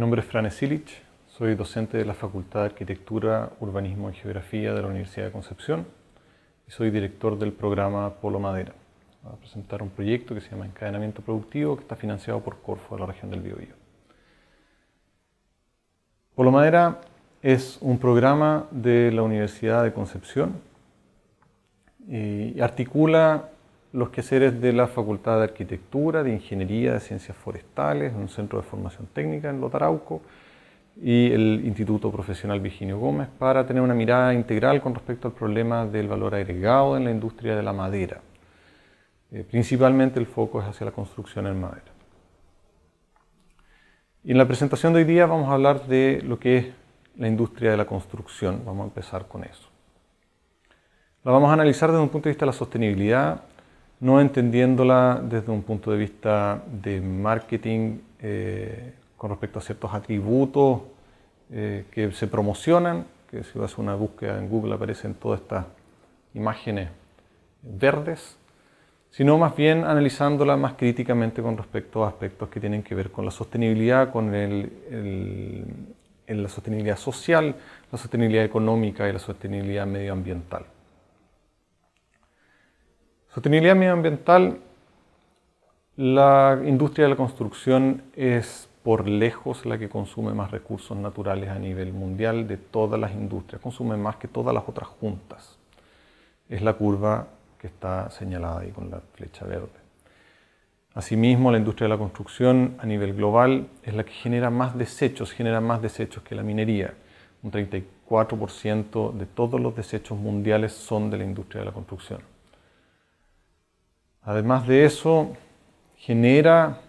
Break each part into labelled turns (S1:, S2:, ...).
S1: Mi nombre es Fran silich soy docente de la Facultad de Arquitectura, Urbanismo y Geografía de la Universidad de Concepción y soy director del programa Polo Madera. Voy a presentar un proyecto que se llama Encadenamiento Productivo que está financiado por Corfo de la región del Biobío. Polo Madera es un programa de la Universidad de Concepción y articula los quehaceres de la Facultad de Arquitectura, de Ingeniería, de Ciencias Forestales, un centro de formación técnica en Lotarauco y el Instituto Profesional Virginio Gómez para tener una mirada integral con respecto al problema del valor agregado en la industria de la madera. Eh, principalmente el foco es hacia la construcción en madera. Y en la presentación de hoy día vamos a hablar de lo que es la industria de la construcción. Vamos a empezar con eso. La vamos a analizar desde un punto de vista de la sostenibilidad, no entendiéndola desde un punto de vista de marketing eh, con respecto a ciertos atributos eh, que se promocionan, que si vas a una búsqueda en Google aparecen todas estas imágenes verdes, sino más bien analizándola más críticamente con respecto a aspectos que tienen que ver con la sostenibilidad, con la sostenibilidad social, la sostenibilidad económica y la sostenibilidad medioambiental. Sostenibilidad medioambiental, la industria de la construcción es por lejos la que consume más recursos naturales a nivel mundial de todas las industrias, consume más que todas las otras juntas. Es la curva que está señalada ahí con la flecha verde. Asimismo, la industria de la construcción a nivel global es la que genera más desechos, genera más desechos que la minería. Un 34% de todos los desechos mundiales son de la industria de la construcción. Además de eso, genera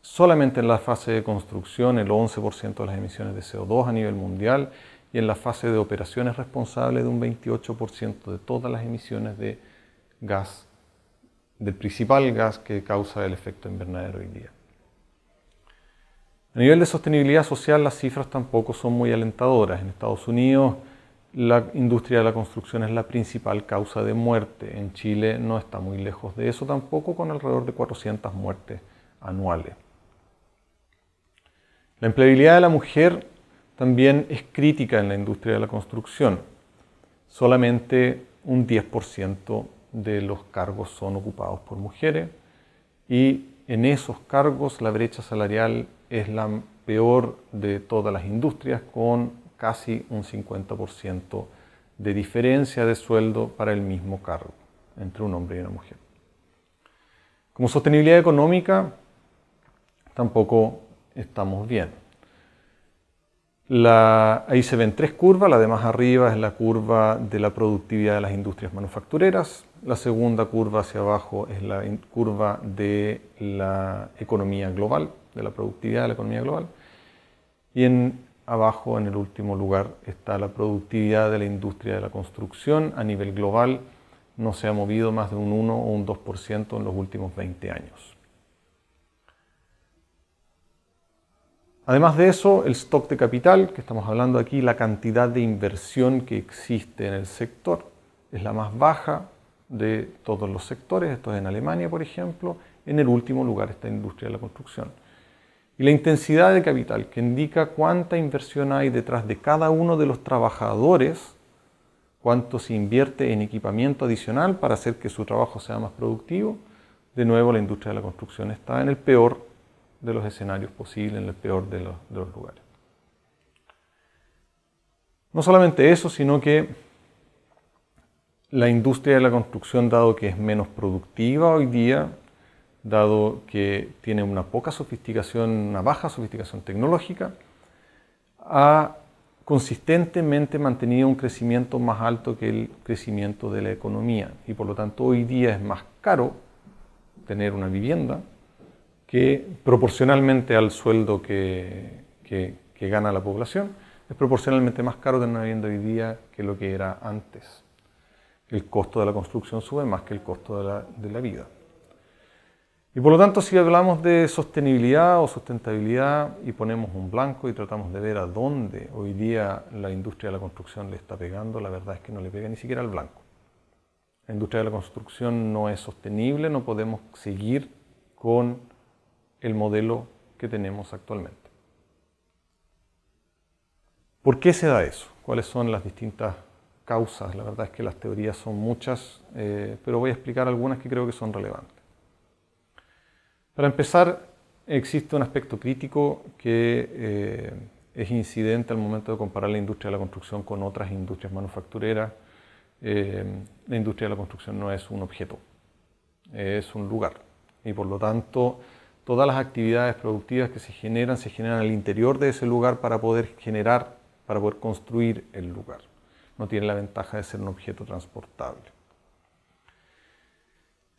S1: solamente en la fase de construcción el 11% de las emisiones de CO2 a nivel mundial y en la fase de operaciones responsable de un 28% de todas las emisiones de gas, del principal gas que causa el efecto invernadero hoy día. A nivel de sostenibilidad social las cifras tampoco son muy alentadoras. En Estados Unidos la industria de la construcción es la principal causa de muerte. En Chile no está muy lejos de eso tampoco, con alrededor de 400 muertes anuales. La empleabilidad de la mujer también es crítica en la industria de la construcción. Solamente un 10% de los cargos son ocupados por mujeres y en esos cargos la brecha salarial es la peor de todas las industrias con casi un 50% de diferencia de sueldo para el mismo cargo entre un hombre y una mujer. Como sostenibilidad económica, tampoco estamos bien. ahí se ven tres curvas, la de más arriba es la curva de la productividad de las industrias manufactureras, la segunda curva hacia abajo es la curva de la economía global, de la productividad de la economía global, y en abajo en el último lugar está la productividad de la industria de la construcción a nivel global. No se ha movido más de un 1 o un 2% en los últimos 20 años. Además de eso, el stock de capital, que estamos hablando aquí, la cantidad de inversión que existe en el sector, es la más baja de todos los sectores, esto es en Alemania, por ejemplo, en el último lugar está la industria de la construcción y la intensidad de capital, que indica cuánta inversión hay detrás de cada uno de los trabajadores, cuánto se invierte en equipamiento adicional para hacer que su trabajo sea más productivo. De nuevo, la industria de la construcción está en el peor de los escenarios posibles, en el peor de los lugares. No solamente eso, sino que la industria de la construcción, dado que es menos productiva hoy día, dado que tiene una poca sofisticación, una baja sofisticación tecnológica, ha consistentemente mantenido un crecimiento más alto que el crecimiento de la economía y por lo tanto hoy día es más caro tener una vivienda que proporcionalmente al sueldo que, gana la población, es proporcionalmente más caro tener una vivienda hoy día que lo que era antes. El costo de la construcción sube más que el costo de la vida. Y por lo tanto, si hablamos de sostenibilidad o sustentabilidad y ponemos un blanco y tratamos de ver a dónde hoy día la industria de la construcción le está pegando, la verdad es que no le pega ni siquiera al blanco. La industria de la construcción no es sostenible, no podemos seguir con el modelo que tenemos actualmente. ¿Por qué se da eso? ¿Cuáles son las distintas causas? La verdad es que las teorías son muchas, eh, pero voy a explicar algunas que creo que son relevantes. Para empezar, existe un aspecto crítico que eh, es incidente al momento de comparar la industria de la construcción con otras industrias manufactureras. Eh, la industria de la construcción no es un objeto, es un lugar. Y por lo tanto, todas las actividades productivas que se generan, se generan al interior de ese lugar para poder generar, para poder construir el lugar. No tiene la ventaja de ser un objeto transportable.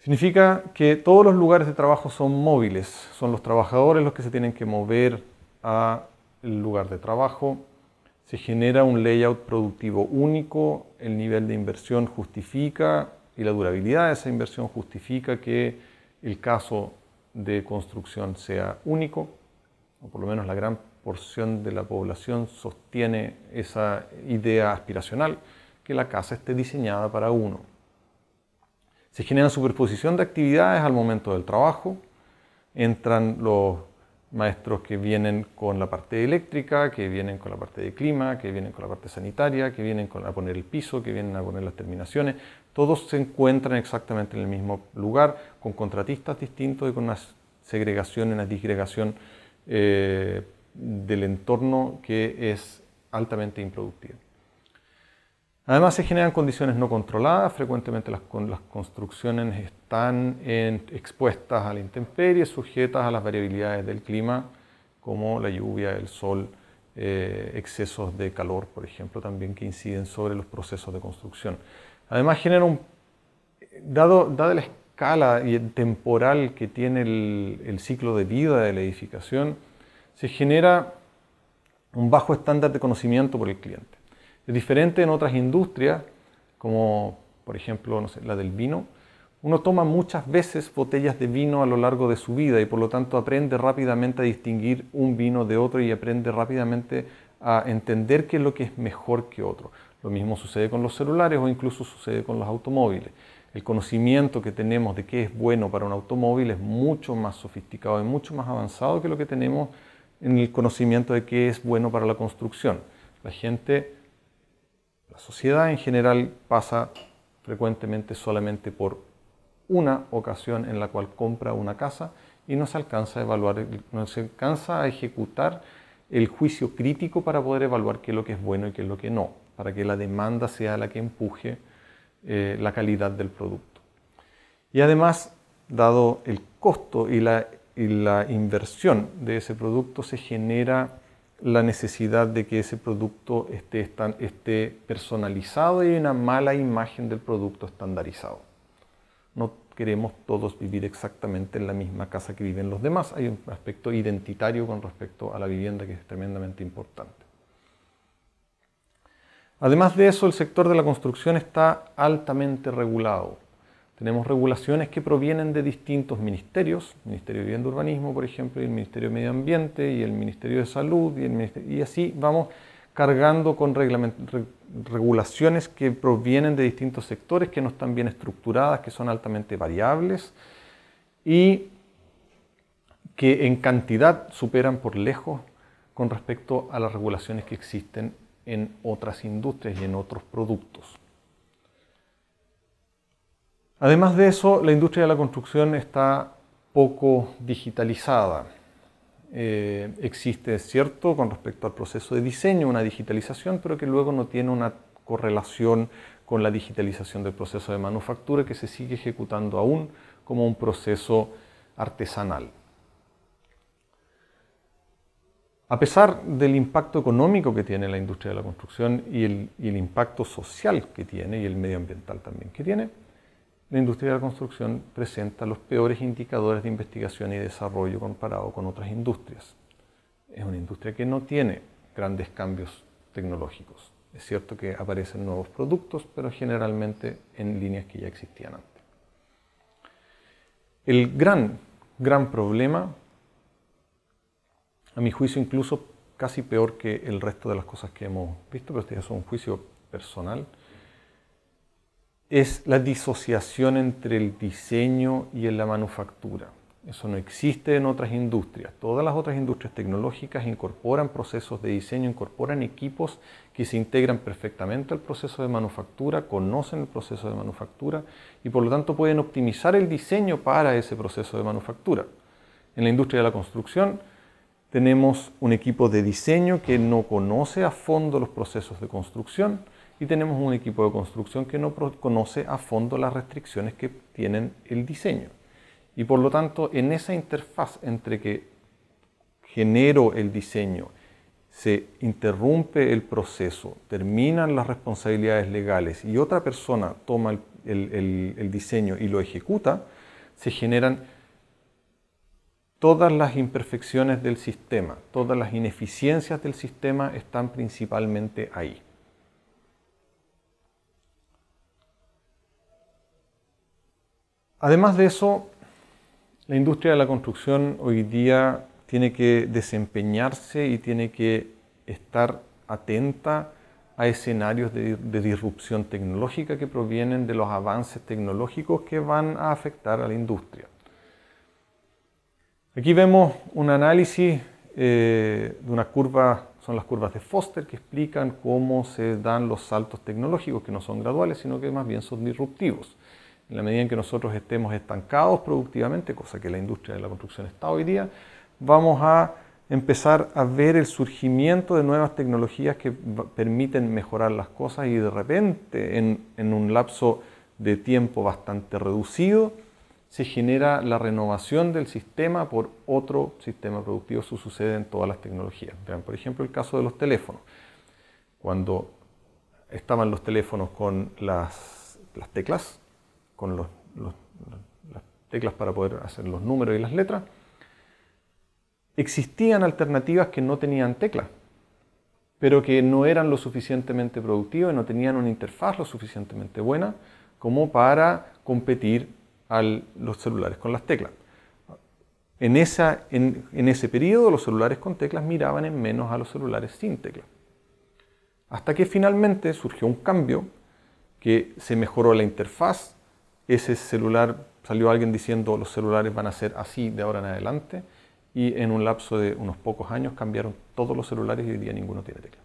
S1: Significa que todos los lugares de trabajo son móviles, son los trabajadores los que se tienen que mover al lugar de trabajo, se genera un layout productivo único, el nivel de inversión justifica y la durabilidad de esa inversión justifica que el caso de construcción sea único, o por lo menos la gran porción de la población sostiene esa idea aspiracional, que la casa esté diseñada para uno. Se genera superposición de actividades al momento del trabajo, entran los maestros que vienen con la parte eléctrica, que vienen con la parte de clima, que vienen con la parte sanitaria, que vienen a poner el piso, que vienen a poner las terminaciones. Todos se encuentran exactamente en el mismo lugar, con contratistas distintos y con una segregación, una disgregación eh, del entorno que es altamente improductiva. Además se generan condiciones no controladas, frecuentemente las, construcciones están expuestas a la intemperie, sujetas a las variabilidades del clima, como la lluvia, el sol, eh, excesos de calor, por ejemplo, también que inciden sobre los procesos de construcción. Además genera un, dado, la escala y temporal que tiene el ciclo de vida de la edificación, se genera un bajo estándar de conocimiento por el cliente. Es diferente en otras industrias, como por ejemplo la del vino. Uno toma muchas veces botellas de vino a lo largo de su vida y por lo tanto aprende rápidamente a distinguir un vino de otro y aprende rápidamente a entender qué es lo que es mejor que otro. Lo mismo sucede con los celulares o incluso sucede con los automóviles. El conocimiento que tenemos de qué es bueno para un automóvil es mucho más sofisticado y mucho más avanzado que lo que tenemos en el conocimiento de qué es bueno para la construcción. La gente la sociedad en general pasa frecuentemente solamente por una ocasión en la cual compra una casa y no se alcanza a evaluar, no se alcanza a ejecutar el juicio crítico para poder evaluar qué es lo que es bueno y qué es lo que no, para que la demanda sea la que empuje eh, la calidad del producto. Y además, dado el costo y la, y la inversión de ese producto, se genera la necesidad de que ese producto esté, personalizado y una mala imagen del producto estandarizado. No queremos todos vivir exactamente en la misma casa que viven los demás. Hay un aspecto identitario con respecto a la vivienda que es tremendamente importante. Además de eso, el sector de la construcción está altamente regulado. Tenemos regulaciones que provienen de distintos ministerios, el Ministerio de Vivienda y Urbanismo, por ejemplo, y el Ministerio de Medio Ambiente, y el Ministerio de Salud, y, y así vamos cargando con regulaciones que provienen de distintos sectores, que no están bien estructuradas, que son altamente variables y que en cantidad superan por lejos con respecto a las regulaciones que existen en otras industrias y en otros productos. Además de eso, la industria de la construcción está poco digitalizada. Eh, existe, es cierto, con respecto al proceso de diseño, una digitalización, pero que luego no tiene una correlación con la digitalización del proceso de manufactura que se sigue ejecutando aún como un proceso artesanal. A pesar del impacto económico que tiene la industria de la construcción y el, y el impacto social que tiene y el medioambiental también que tiene, la industria de la construcción presenta los peores indicadores de investigación y desarrollo comparado con otras industrias. Es una industria que no tiene grandes cambios tecnológicos. Es cierto que aparecen nuevos productos, pero generalmente en líneas que ya existían antes. El gran, gran problema, a mi juicio incluso casi peor que el resto de las cosas que hemos visto, pero este es un juicio personal, es la disociación entre el diseño y la manufactura. Eso no existe en otras industrias. Todas las otras industrias tecnológicas incorporan procesos de diseño, incorporan equipos que se integran perfectamente al proceso de manufactura, conocen el proceso de manufactura y por lo tanto pueden optimizar el diseño para ese proceso de manufactura. En la industria de la construcción tenemos un equipo de diseño que no conoce a fondo los procesos de construcción y tenemos un equipo de construcción que no conoce a fondo las restricciones que tienen el diseño. Y por lo tanto, en esa interfaz entre que genero el diseño, se interrumpe el proceso, terminan las responsabilidades legales y otra persona toma el, el diseño y lo ejecuta, se generan todas las imperfecciones del sistema, todas las ineficiencias del sistema están principalmente ahí. Además de eso, la industria de la construcción hoy día tiene que desempeñarse y tiene que estar atenta a escenarios de, disrupción tecnológica que provienen de los avances tecnológicos que van a afectar a la industria. Aquí vemos un análisis eh, de una curva, son las curvas de Foster, que explican cómo se dan los saltos tecnológicos, que no son graduales, sino que más bien son disruptivos. En la medida en que nosotros estemos estancados productivamente, cosa que la industria de la construcción está hoy día, vamos a empezar a ver el surgimiento de nuevas tecnologías que permiten mejorar las cosas y de repente, en, un lapso de tiempo bastante reducido, se genera la renovación del sistema por otro sistema productivo. Eso sucede en todas las tecnologías. Vean, por ejemplo, el caso de los teléfonos. Cuando estaban los teléfonos con las teclas, con los, las teclas para poder hacer los números y las letras, existían alternativas que no tenían teclas, pero que no eran lo suficientemente productivas y no tenían una interfaz lo suficientemente buena como para competir a los celulares con las teclas. En, esa, en, en, ese periodo los celulares con teclas miraban en menos a los celulares sin teclas. Hasta que finalmente surgió un cambio que se mejoró la interfaz ese celular, salió alguien diciendo los celulares van a ser así de ahora en adelante y en un lapso de unos pocos años cambiaron todos los celulares y hoy día ninguno tiene tecla.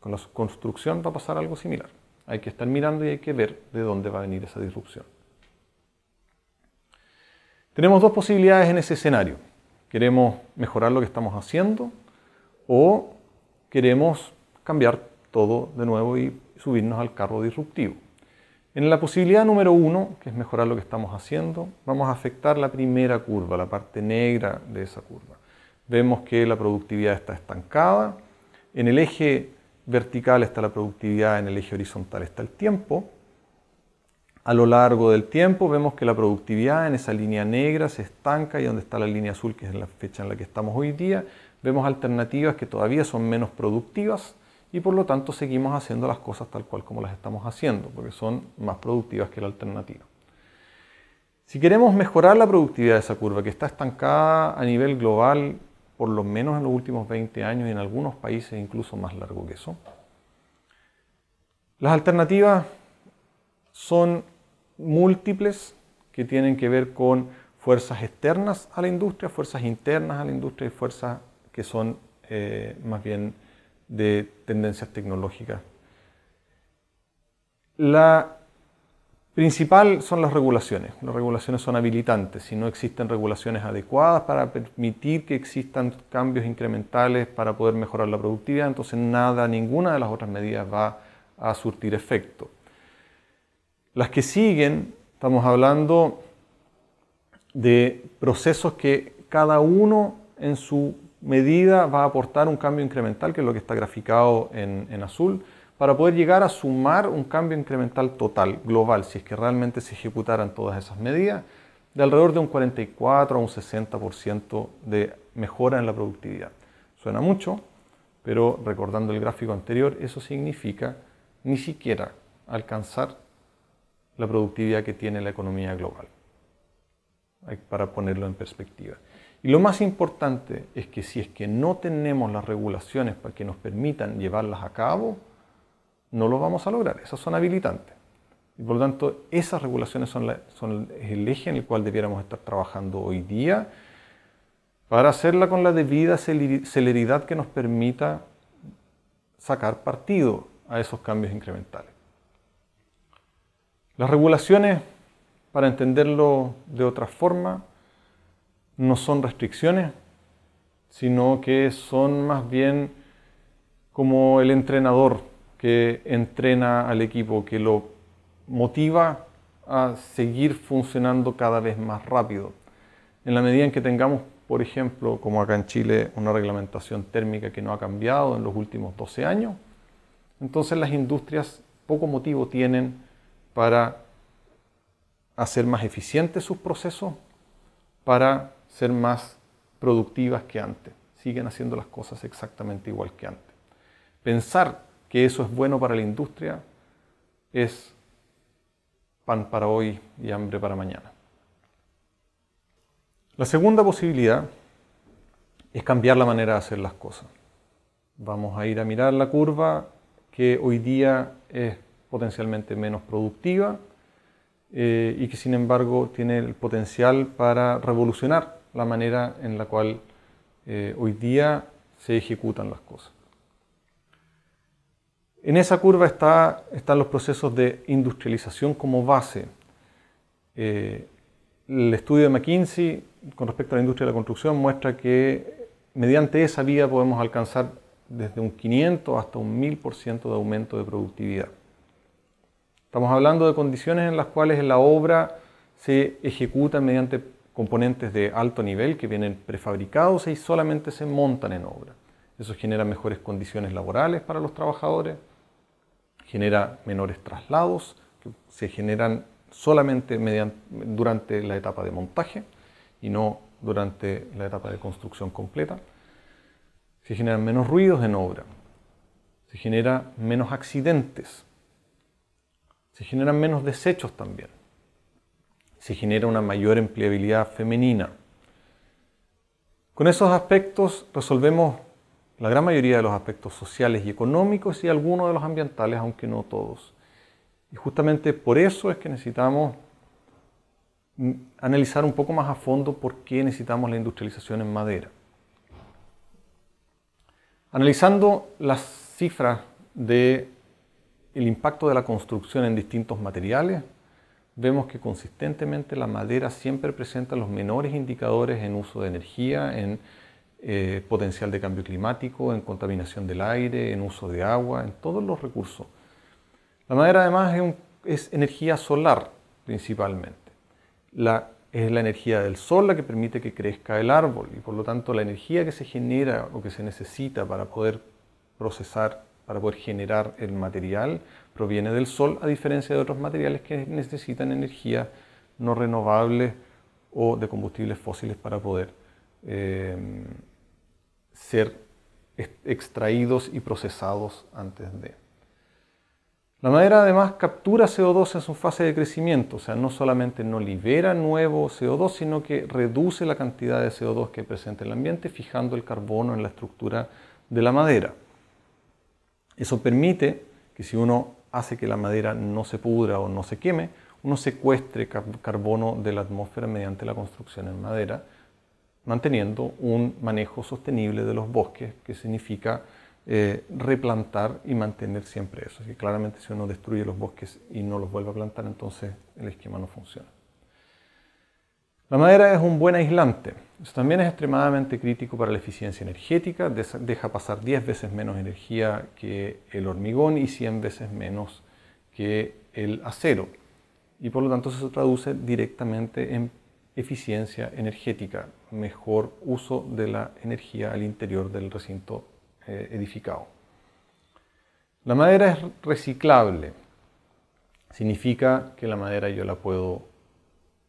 S1: Con la construcción va a pasar algo similar. Hay que estar mirando y hay que ver de dónde va a venir esa disrupción. Tenemos dos posibilidades en ese escenario. Queremos mejorar lo que estamos haciendo o queremos cambiar todo de nuevo y subirnos al carro disruptivo. En la posibilidad número uno, que es mejorar lo que estamos haciendo, vamos a afectar la primera curva, la parte negra de esa curva. Vemos que la productividad está estancada, en el eje vertical está la productividad, en el eje horizontal está el tiempo. A lo largo del tiempo vemos que la productividad en esa línea negra se estanca y donde está la línea azul, que es la fecha en la que estamos hoy día, vemos alternativas que todavía son menos productivas, y por lo tanto seguimos haciendo las cosas tal cual como las estamos haciendo, porque son más productivas que la alternativa. Si queremos mejorar la productividad de esa curva, que está estancada a nivel global por lo menos en los últimos 20 años y en algunos países incluso más largo que eso, las alternativas son múltiples que tienen que ver con fuerzas externas a la industria, fuerzas internas a la industria y fuerzas que son eh, más bien de tendencias tecnológicas. La principal son las regulaciones. Las regulaciones son habilitantes. Si no existen regulaciones adecuadas para permitir que existan cambios incrementales para poder mejorar la productividad, entonces nada, ninguna de las otras medidas va a surtir efecto. Las que siguen, estamos hablando de procesos que cada uno en su medida va a aportar un cambio incremental, que es lo que está graficado en, azul, para poder llegar a sumar un cambio incremental total, global, si es que realmente se ejecutaran todas esas medidas, de alrededor de un 44 a un 60% de mejora en la productividad. Suena mucho, pero recordando el gráfico anterior, eso significa ni siquiera alcanzar la productividad que tiene la economía global, para ponerlo en perspectiva. Y lo más importante es que si es que no tenemos las regulaciones para que nos permitan llevarlas a cabo, no lo vamos a lograr. Esas son habilitantes. Y por lo tanto, esas regulaciones son, son el eje en el cual debiéramos estar trabajando hoy día para hacerla con la debida celeridad que nos permita sacar partido a esos cambios incrementales. Las regulaciones, para entenderlo de otra forma, no son restricciones, sino que son más bien como el entrenador que entrena al equipo, que lo motiva a seguir funcionando cada vez más rápido. En la medida en que tengamos, por ejemplo, como acá en Chile, una reglamentación térmica que no ha cambiado en los últimos 12 años, entonces las industrias poco motivo tienen para hacer más eficientes sus procesos, para ser más productivas que antes, siguen haciendo las cosas exactamente igual que antes. Pensar que eso es bueno para la industria es pan para hoy y hambre para mañana. La segunda posibilidad es cambiar la manera de hacer las cosas. Vamos a ir a mirar la curva que hoy día es potencialmente menos productiva eh, y que sin embargo tiene el potencial para revolucionar la manera en la cual eh, hoy día se ejecutan las cosas. En esa curva están los procesos de industrialización como base. Eh, el estudio de McKinsey con respecto a la industria de la construcción muestra que mediante esa vía podemos alcanzar desde un 500 hasta un 1000% de aumento de productividad. Estamos hablando de condiciones en las cuales la obra se ejecuta mediante componentes de alto nivel que vienen prefabricados y solamente se montan en obra. Eso genera mejores condiciones laborales para los trabajadores, genera menores traslados que se generan solamente durante la etapa de montaje y no durante la etapa de construcción completa. Se generan menos ruidos en obra, se genera menos accidentes, se generan menos desechos también se genera una mayor empleabilidad femenina. Con esos aspectos resolvemos la gran mayoría de los aspectos sociales y económicos y algunos de los ambientales, aunque no todos. Y justamente por eso es que necesitamos analizar un poco más a fondo por qué necesitamos la industrialización en madera. Analizando las cifras del el impacto de la construcción en distintos materiales, vemos que consistentemente la madera siempre presenta los menores indicadores en uso de energía, en eh, potencial de cambio climático, en contaminación del aire, en uso de agua, en todos los recursos. La madera además es, energía solar principalmente. es la energía del sol la que permite que crezca el árbol y por lo tanto la energía que se genera o que se necesita para poder procesar para poder generar el material proviene del sol, a diferencia de otros materiales que necesitan energía no renovable o de combustibles fósiles para poder em, ser extraídos y procesados antes de. La madera además captura CO2 en su fase de crecimiento, o sea, no solamente no libera nuevo CO2, sino que reduce la cantidad de CO2 que presenta el ambiente fijando el carbono en la estructura de la madera. Eso permite que si uno hace que la madera no se pudra o no se queme, uno secuestre carbono de la atmósfera mediante la construcción en madera, manteniendo un manejo sostenible de los bosques, que significa eh, replantar y mantener siempre eso. claramente si uno destruye los bosques y no los vuelve a plantar, entonces el esquema no funciona. La madera es un buen aislante. también es extremadamente crítico para la eficiencia energética. Deja pasar 10 veces menos energía que el hormigón y 100 veces menos que el acero. Y por lo tanto eso se traduce directamente en eficiencia energética, mejor uso de la energía al interior del recinto eh, edificado. La madera es reciclable. Significa que la madera yo la puedo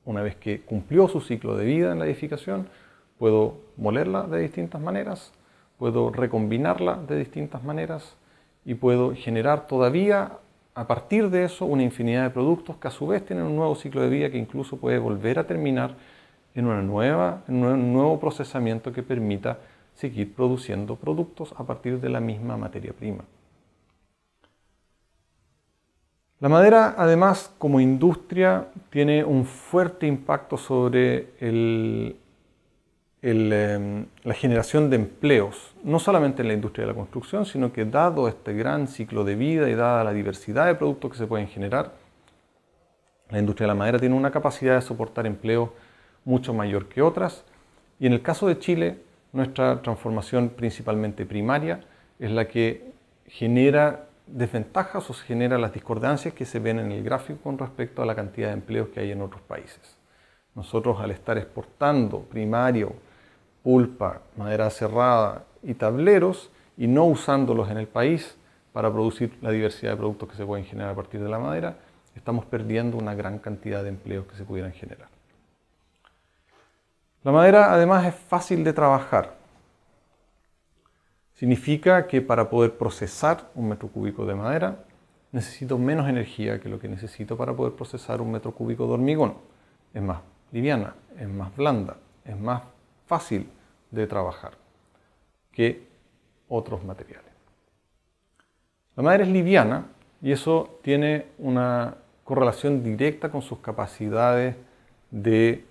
S1: una vez que cumplió su ciclo de vida en la edificación, puedo molerla de distintas maneras, puedo recombinarla de distintas maneras y puedo generar todavía a partir de eso una infinidad de productos que a su vez tienen un nuevo ciclo de vida que incluso puede volver a terminar en, una nueva, en un nuevo procesamiento que permita seguir produciendo productos a partir de la misma materia prima. La madera, además, como industria, tiene un fuerte impacto sobre em, la generación de empleos, no solamente en la industria de la construcción, sino que dado este gran ciclo de vida y dada la diversidad de productos que se pueden generar, la industria de la madera tiene una capacidad de soportar empleo mucho mayor que otras y en el caso de Chile, nuestra transformación principalmente primaria es la que genera desventajas o se generan las discordancias que se ven en el gráfico con respecto a la cantidad de empleos que hay en otros países. Nosotros al estar exportando primario, pulpa, madera cerrada y tableros y no usándolos en el país para producir la diversidad de productos que se pueden generar a partir de la madera, estamos perdiendo una gran cantidad de empleos que se pudieran generar. La madera además es fácil de trabajar. Significa que para poder procesar un metro cúbico de madera necesito menos energía que lo que necesito para poder procesar un metro cúbico de hormigón. Es más liviana, es más blanda, es más fácil de trabajar que otros materiales. La madera es liviana y eso tiene una correlación directa con sus capacidades de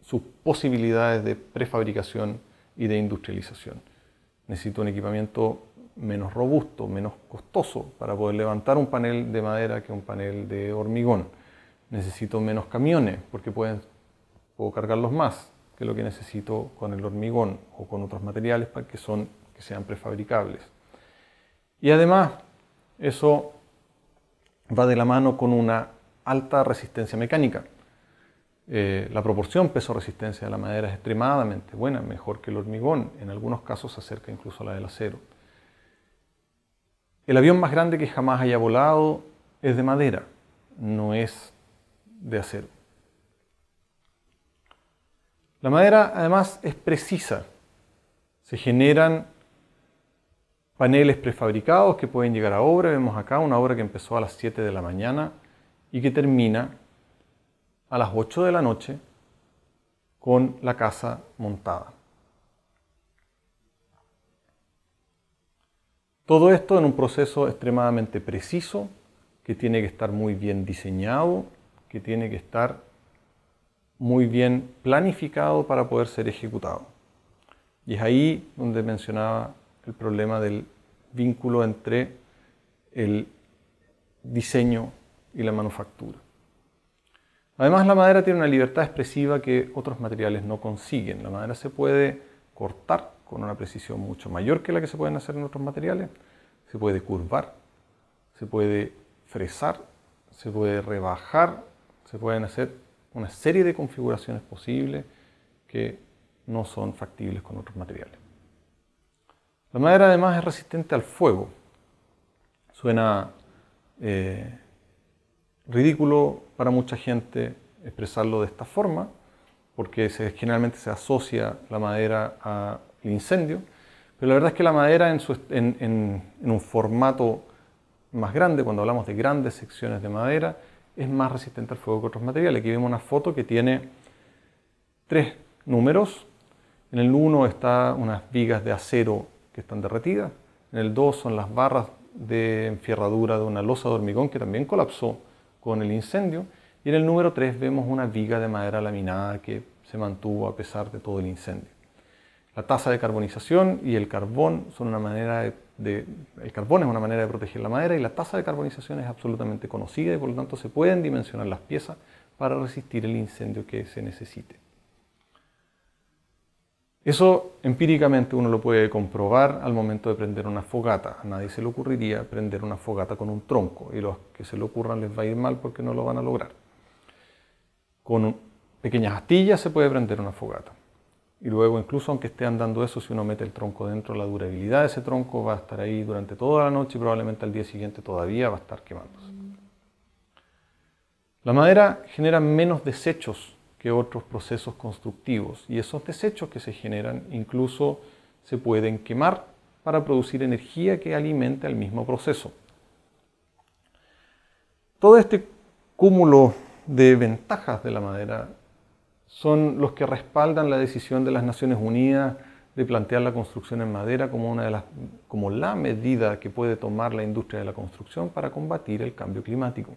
S1: sus posibilidades de prefabricación y de industrialización necesito un equipamiento menos robusto, menos costoso para poder levantar un panel de madera que un panel de hormigón. Necesito menos camiones porque puedo cargarlos más que lo que necesito con el hormigón o con otros materiales para que sean prefabricables. Y además, eso va de la mano con una alta resistencia mecánica. Eh, la proporción peso-resistencia de la madera es extremadamente buena, mejor que el hormigón, en algunos casos se acerca incluso a la del acero. El avión más grande que jamás haya volado es de madera, no es de acero. La madera además es precisa. Se generan paneles prefabricados que pueden llegar a obra. Vemos acá una obra que empezó a las 7 de la mañana y que termina a las 8 de la noche con la casa montada. Todo esto en un proceso extremadamente preciso, que tiene que estar muy bien diseñado, que tiene que estar muy bien planificado para poder ser ejecutado. Y es ahí donde mencionaba el problema del vínculo entre el diseño y la manufactura. Además, la madera tiene una libertad expresiva que otros materiales no consiguen. La madera se puede cortar con una precisión mucho mayor que la que se pueden hacer en otros materiales. Se puede curvar, se puede fresar, se puede rebajar, se pueden hacer una serie de configuraciones posibles que no son factibles con otros materiales. La madera además es resistente al fuego. Suena eh, ridículo para mucha gente expresarlo de esta forma, porque se, generalmente se asocia la madera al incendio, pero la verdad es que la madera en, un formato más grande, cuando hablamos de grandes secciones de madera, es más resistente al fuego que otros materiales. Aquí vemos una foto que tiene tres números. En el uno está unas vigas de acero que están derretidas. En el dos son las barras de enfierradura de una losa de hormigón que también colapsó con el incendio. Y en el número 3 vemos una viga de madera laminada que se mantuvo a pesar de todo el incendio. La tasa de carbonización y el carbón son una manera de, el carbón es una manera de proteger la madera y la tasa de carbonización es absolutamente conocida y por lo tanto se pueden dimensionar las piezas para resistir el incendio que se necesite. Eso empíricamente uno lo puede comprobar al momento de prender una fogata. A nadie se le ocurriría prender una fogata con un tronco y los que se le ocurran les va a ir mal porque no lo van a lograr. Con pequeñas astillas se puede prender una fogata. Y luego, incluso aunque esté andando eso, si uno mete el tronco dentro, la durabilidad de ese tronco va a estar ahí durante toda la noche y probablemente al día siguiente todavía va a estar quemándose. La madera genera menos desechos que otros procesos constructivos. Y esos desechos que se generan incluso se pueden quemar para producir energía que alimenta el mismo proceso. Todo este cúmulo de ventajas de la madera son los que respaldan la decisión de las Naciones Unidas de plantear la construcción en madera como, una de las, como la medida que puede tomar la industria de la construcción para combatir el cambio climático.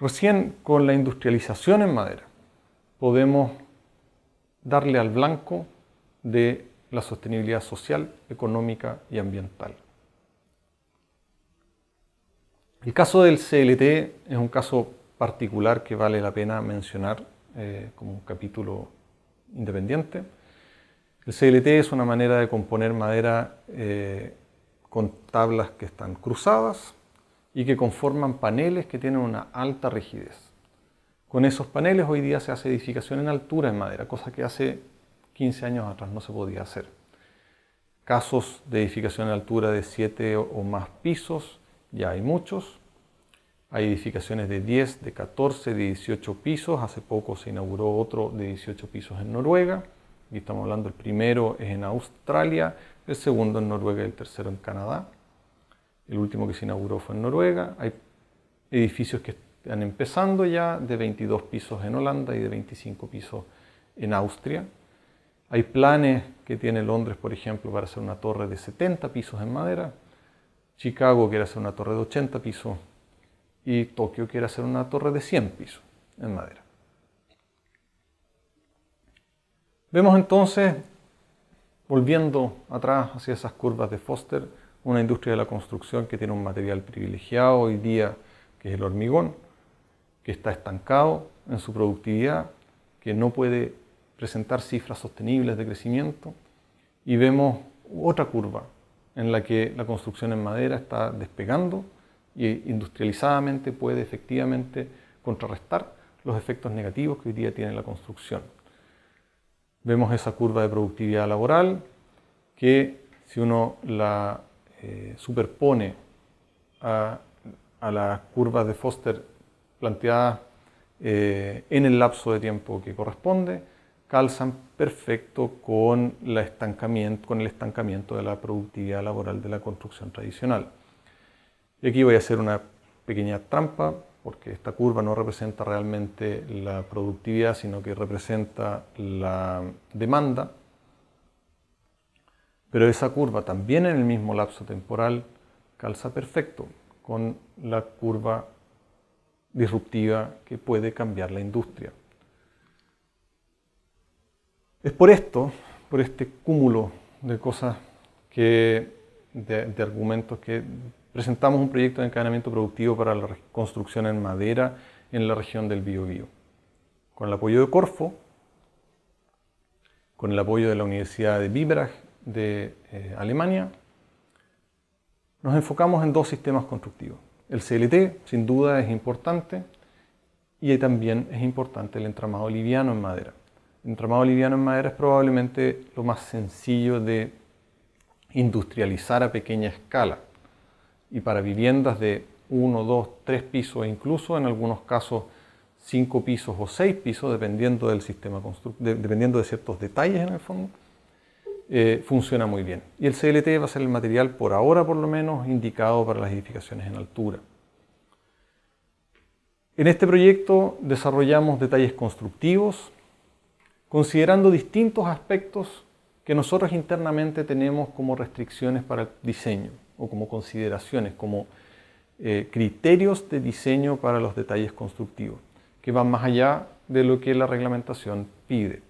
S1: Recién con la industrialización en madera podemos darle al blanco de la sostenibilidad social, económica y ambiental. El caso del CLT es un caso particular que vale la pena mencionar eh, como un capítulo independiente. El CLT es una manera de componer madera eh, con tablas que están cruzadas, y que conforman paneles que tienen una alta rigidez. Con esos paneles hoy día se hace edificación en altura en madera, cosa que hace 15 años atrás no se podía hacer. Casos de edificación en altura de 7 o más pisos, ya hay muchos. Hay edificaciones de 10, de 14, de 18 pisos. Hace poco se inauguró otro de 18 pisos en Noruega. Y estamos hablando, el primero es en Australia, el segundo en Noruega y el tercero en Canadá. El último que se inauguró fue en Noruega. Hay edificios que están empezando ya de 22 pisos en Holanda y de 25 pisos en Austria. Hay planes que tiene Londres, por ejemplo, para hacer una torre de 70 pisos en madera. Chicago quiere hacer una torre de 80 pisos y Tokio quiere hacer una torre de 100 pisos en madera. Vemos entonces, volviendo atrás hacia esas curvas de Foster, una industria de la construcción que tiene un material privilegiado hoy día, que es el hormigón, que está estancado en su productividad, que no puede presentar cifras sostenibles de crecimiento. Y vemos otra curva en la que la construcción en madera está despegando y e industrializadamente puede efectivamente contrarrestar los efectos negativos que hoy día tiene la construcción. Vemos esa curva de productividad laboral que si uno la eh, superpone a, las curvas de Foster planteadas eh, en el lapso de tiempo que corresponde, calzan perfecto con, con el estancamiento de la productividad laboral de la construcción tradicional. Y aquí voy a hacer una pequeña trampa, porque esta curva no representa realmente la productividad, sino que representa la demanda pero esa curva también en el mismo lapso temporal calza perfecto con la curva disruptiva que puede cambiar la industria. Es por esto, por este cúmulo de cosas que, de, argumentos que presentamos un proyecto de encadenamiento productivo para la construcción en madera en la región del Biobío. Con el apoyo de Corfo, con el apoyo de la Universidad de Biberach de eh, Alemania, nos enfocamos en dos sistemas constructivos. El CLT, sin duda, es importante y también es importante el entramado liviano en madera. El entramado liviano en madera es probablemente lo más sencillo de industrializar a pequeña escala y para viviendas de 1, 2, 3 pisos e incluso en algunos casos 5 pisos o 6 pisos, dependiendo del sistema dependiendo de ciertos detalles en el fondo, eh, funciona muy bien. Y el CLT va a ser el material, por ahora por lo menos, indicado para las edificaciones en altura. En este proyecto desarrollamos detalles constructivos, considerando distintos aspectos que nosotros internamente tenemos como restricciones para el diseño o como consideraciones, como eh, criterios de diseño para los detalles constructivos, que van más allá de lo que la reglamentación pide.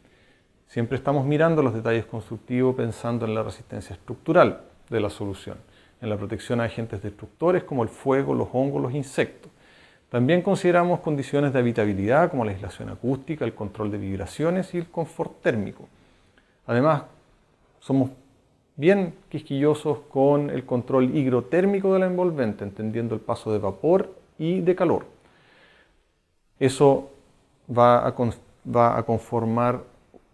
S1: Siempre estamos mirando los detalles constructivos pensando en la resistencia estructural de la solución, en la protección a agentes destructores como el fuego, los hongos, los insectos. También consideramos condiciones de habitabilidad como la aislación acústica, el control de vibraciones y el confort térmico. Además, somos bien quisquillosos con el control higrotérmico de la envolvente, entendiendo el paso de vapor y de calor. Eso va a, va a conformar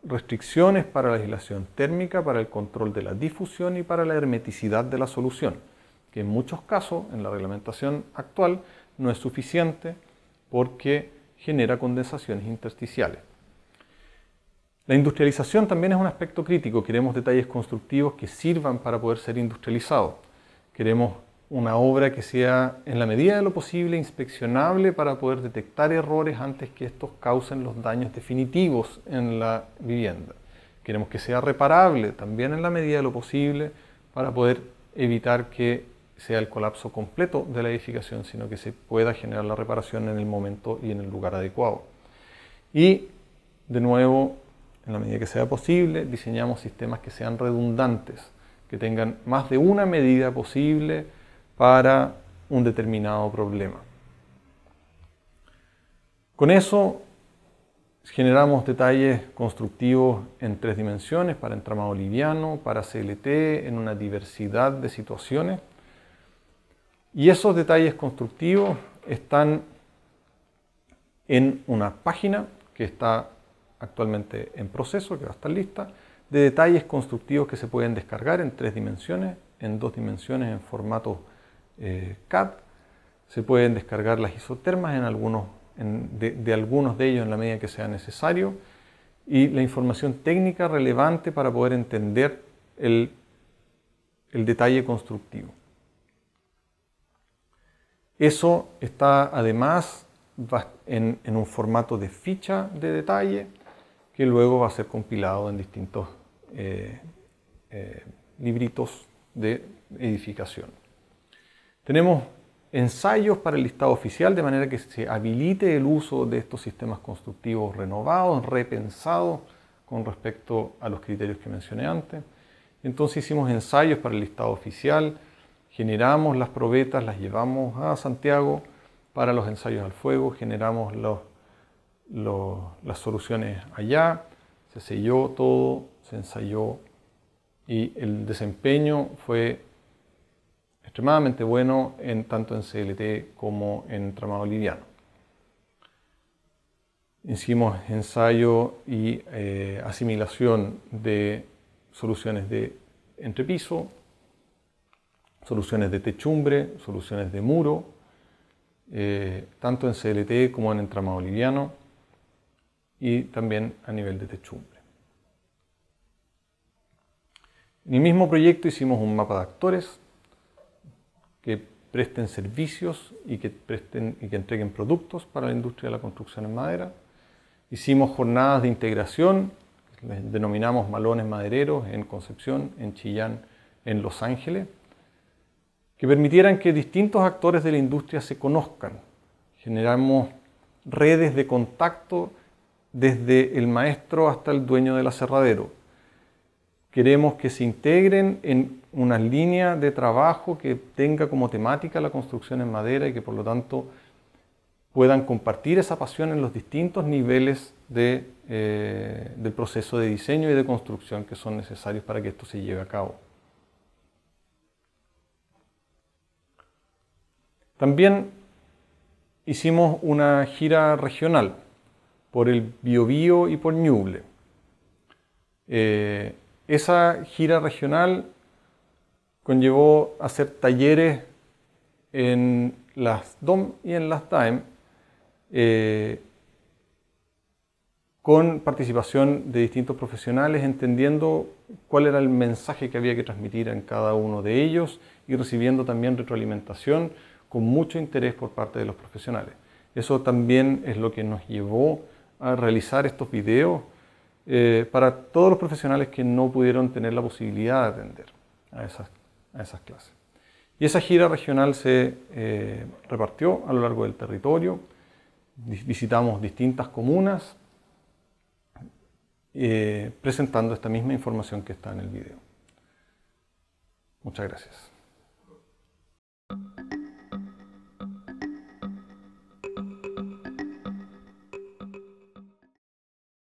S1: restricciones para la aislación térmica, para el control de la difusión y para la hermeticidad de la solución, que en muchos casos, en la reglamentación actual, no es suficiente porque genera condensaciones intersticiales. La industrialización también es un aspecto crítico. Queremos detalles constructivos que sirvan para poder ser industrializados. Queremos una obra que sea en la medida de lo posible inspeccionable para poder detectar errores antes que estos causen los daños definitivos en la vivienda. Queremos que sea reparable también en la medida de lo posible para poder evitar que sea el colapso completo de la edificación, sino que se pueda generar la reparación en el momento y en el lugar adecuado. Y de nuevo, en la medida que sea posible, diseñamos sistemas que sean redundantes, que tengan más de una medida posible para un determinado problema. Con eso generamos detalles constructivos en tres dimensiones para entramado liviano, para CLT, en una diversidad de situaciones. Y esos detalles constructivos están en una página que está actualmente en proceso, que va a estar lista, de detalles constructivos que se pueden descargar en tres dimensiones, en dos dimensiones en formato eh, CAD. Se pueden descargar las isotermas de, algunos de ellos en la medida que sea necesario. Y la información técnica relevante para poder entender el, detalle constructivo. Eso está además en, un formato de ficha de detalle que luego va a ser compilado en distintos eh, eh, libritos de edificación. Tenemos ensayos para el listado oficial, de manera que se habilite el uso de estos sistemas constructivos renovados, repensados con respecto a los criterios que mencioné antes. Entonces hicimos ensayos para el listado oficial, generamos las probetas, las llevamos a Santiago para los ensayos al fuego, generamos las soluciones allá, se selló todo, se ensayó y el desempeño fue extremadamente bueno tanto en CLT como en tramado liviano. Hicimos ensayo y eh, asimilación de soluciones de entrepiso, soluciones de techumbre, soluciones de muro, eh, tanto en CLT como en entramado liviano y también a nivel de techumbre. En el mismo proyecto hicimos un mapa de actores que presten servicios y que, presten, y que entreguen productos para la industria de la construcción en madera. Hicimos jornadas de integración, denominamos malones madereros en Concepción, en Chillán, en Los Ángeles, que permitieran que distintos actores de la industria se conozcan. Generamos redes de contacto desde el maestro hasta el dueño del aserradero, Queremos que se integren en una línea de trabajo que tenga como temática la construcción en madera y que por lo tanto puedan compartir esa pasión en los distintos niveles eh, del proceso de diseño y de construcción que son necesarios para que esto se lleve a cabo. También hicimos una gira regional por el Biobío y por Ñuble. Eh, esa gira regional conllevó a hacer talleres en las DOM y en las TIME eh, con participación de distintos profesionales, entendiendo cuál era el mensaje que había que transmitir en cada uno de ellos y recibiendo también retroalimentación con mucho interés por parte de los profesionales. Eso también es lo que nos llevó a realizar estos videos eh, para todos los profesionales que no pudieron tener la posibilidad de atender a esas, clases. Y esa gira regional se eh, repartió a lo largo del territorio, visitamos distintas comunas, eh, presentando esta misma información que está en el video. Muchas gracias.